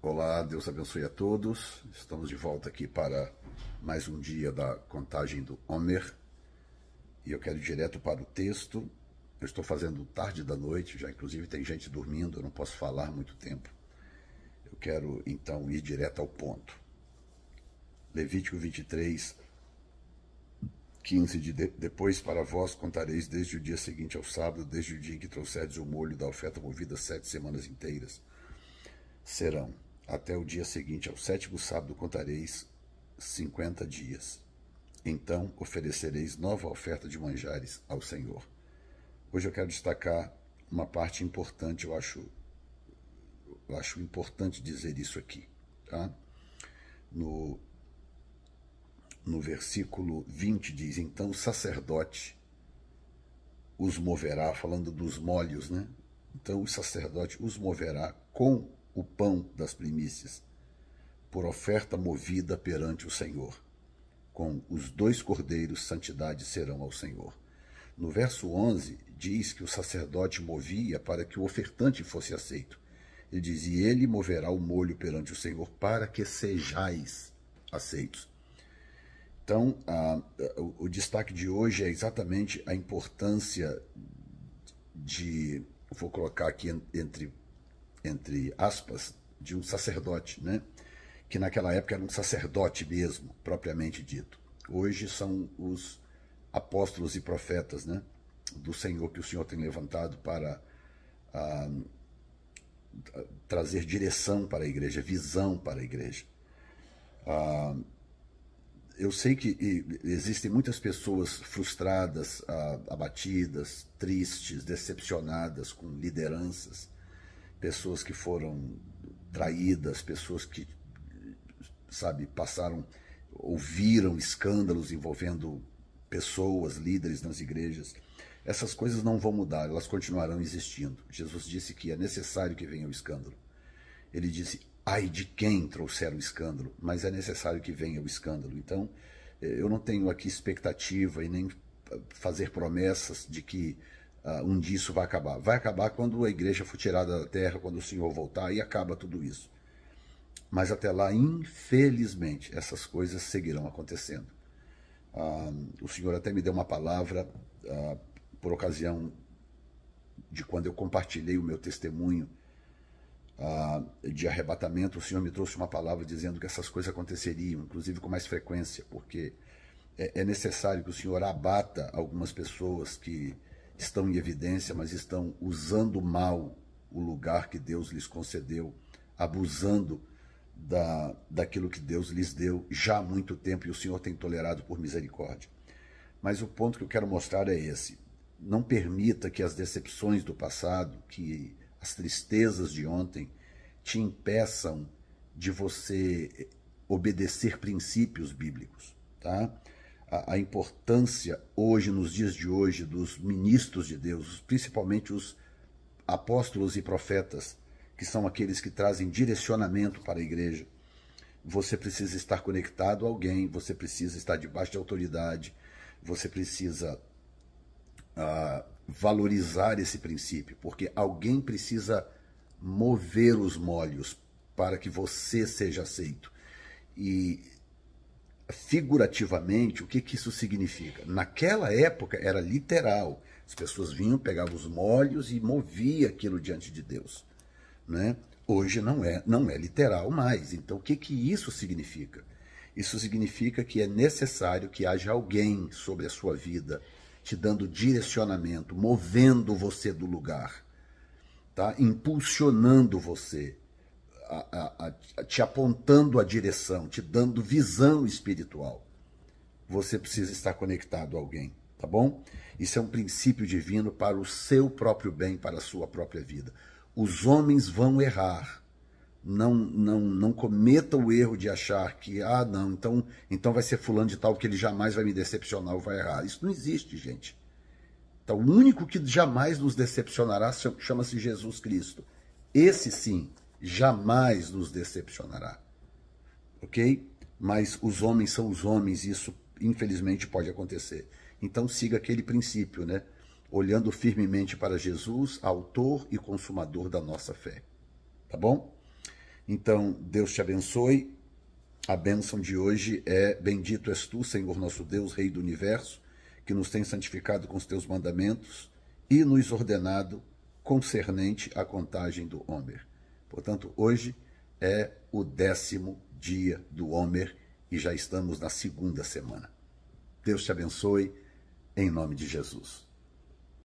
Olá, Deus abençoe a todos. Estamos de volta aqui para mais um dia da contagem do Homer. E eu quero ir direto para o texto. Eu estou fazendo tarde da noite, já inclusive tem gente dormindo, eu não posso falar muito tempo. Eu quero então ir direto ao ponto. Levítico 23, 15 de, de depois para vós contareis desde o dia seguinte ao sábado, desde o dia em que trouxerdes o molho da oferta movida sete semanas inteiras. Serão até o dia seguinte, ao sétimo sábado, contareis cinquenta dias. Então oferecereis nova oferta de manjares ao Senhor. Hoje eu quero destacar uma parte importante, eu acho, eu acho importante dizer isso aqui. Tá? No, no versículo 20 diz: Então o sacerdote os moverá, falando dos molhos, né? Então o sacerdote os moverá com o pão das primícias, por oferta movida perante o Senhor. Com os dois cordeiros, santidade serão ao Senhor. No verso 11, diz que o sacerdote movia para que o ofertante fosse aceito. Ele diz: E ele moverá o molho perante o Senhor para que sejais aceitos. Então, a, a, o destaque de hoje é exatamente a importância de, vou colocar aqui entre entre aspas, de um sacerdote, né? que naquela época era um sacerdote mesmo, propriamente dito. Hoje são os apóstolos e profetas né? do Senhor que o Senhor tem levantado para ah, trazer direção para a igreja, visão para a igreja. Ah, eu sei que existem muitas pessoas frustradas, ah, abatidas, tristes, decepcionadas com lideranças pessoas que foram traídas, pessoas que, sabe, passaram, ouviram escândalos envolvendo pessoas, líderes nas igrejas. Essas coisas não vão mudar, elas continuarão existindo. Jesus disse que é necessário que venha o escândalo. Ele disse: ai de quem trouxer o escândalo, mas é necessário que venha o escândalo. Então, eh, eu não tenho aqui expectativa e nem eh, fazer promessas de que uh, um dia isso vai acabar. Vai acabar quando a igreja for tirada da terra, quando o Senhor voltar, e acaba tudo isso. Mas até lá, infelizmente, essas coisas seguirão acontecendo. Uh, o Senhor até me deu uma palavra uh, por ocasião de quando eu compartilhei o meu testemunho de arrebatamento, o Senhor me trouxe uma palavra dizendo que essas coisas aconteceriam, inclusive com mais frequência, porque é, é necessário que o Senhor abata algumas pessoas que estão em evidência, mas estão usando mal o lugar que Deus lhes concedeu, abusando da, daquilo que Deus lhes deu já há muito tempo e o Senhor tem tolerado por misericórdia. Mas o ponto que eu quero mostrar é esse. Não permita que as decepções do passado, que as tristezas de ontem, te impeçam de você obedecer princípios bíblicos, tá? a, importância hoje, nos dias de hoje, dos ministros de Deus, principalmente os apóstolos e profetas, que são aqueles que trazem direcionamento para a igreja. Você precisa estar conectado a alguém, você precisa estar debaixo de autoridade, você precisa uh, valorizar esse princípio, porque alguém precisa mover os molhos para que você seja aceito. E figurativamente, o que, que isso significa? Naquela época era literal. As pessoas vinham, pegavam os molhos e movia aquilo diante de Deus. Né? Hoje não é, não é literal mais. Então, o que, que isso significa? Isso significa que é necessário que haja alguém sobre a sua vida te dando direcionamento, movendo você do lugar, tá? impulsionando você, a, a, te apontando a direção, te dando visão espiritual. Você precisa estar conectado a alguém, tá bom? Isso é um princípio divino para o seu próprio bem, para a sua própria vida. Os homens vão errar. Não, não, não cometa o erro de achar que, ah, não, então, então vai ser fulano de tal que ele jamais vai me decepcionar ou vai errar. Isso não existe, gente. Então, o único que jamais nos decepcionará chama-se Jesus Cristo. Esse sim jamais nos decepcionará. Ok? Mas os homens são os homens e isso, infelizmente, pode acontecer. Então siga aquele princípio, né? Olhando firmemente para Jesus, autor e consumador da nossa fé. Tá bom? Então, Deus te abençoe. A bênção de hoje é: Bendito és tu, Senhor nosso Deus, Rei do universo, que nos tem santificado com os teus mandamentos e nos ordenado concernente à contagem do homem. Portanto, hoje é o décimo dia do Homer e já estamos na segunda semana. Deus te abençoe, em nome de Jesus.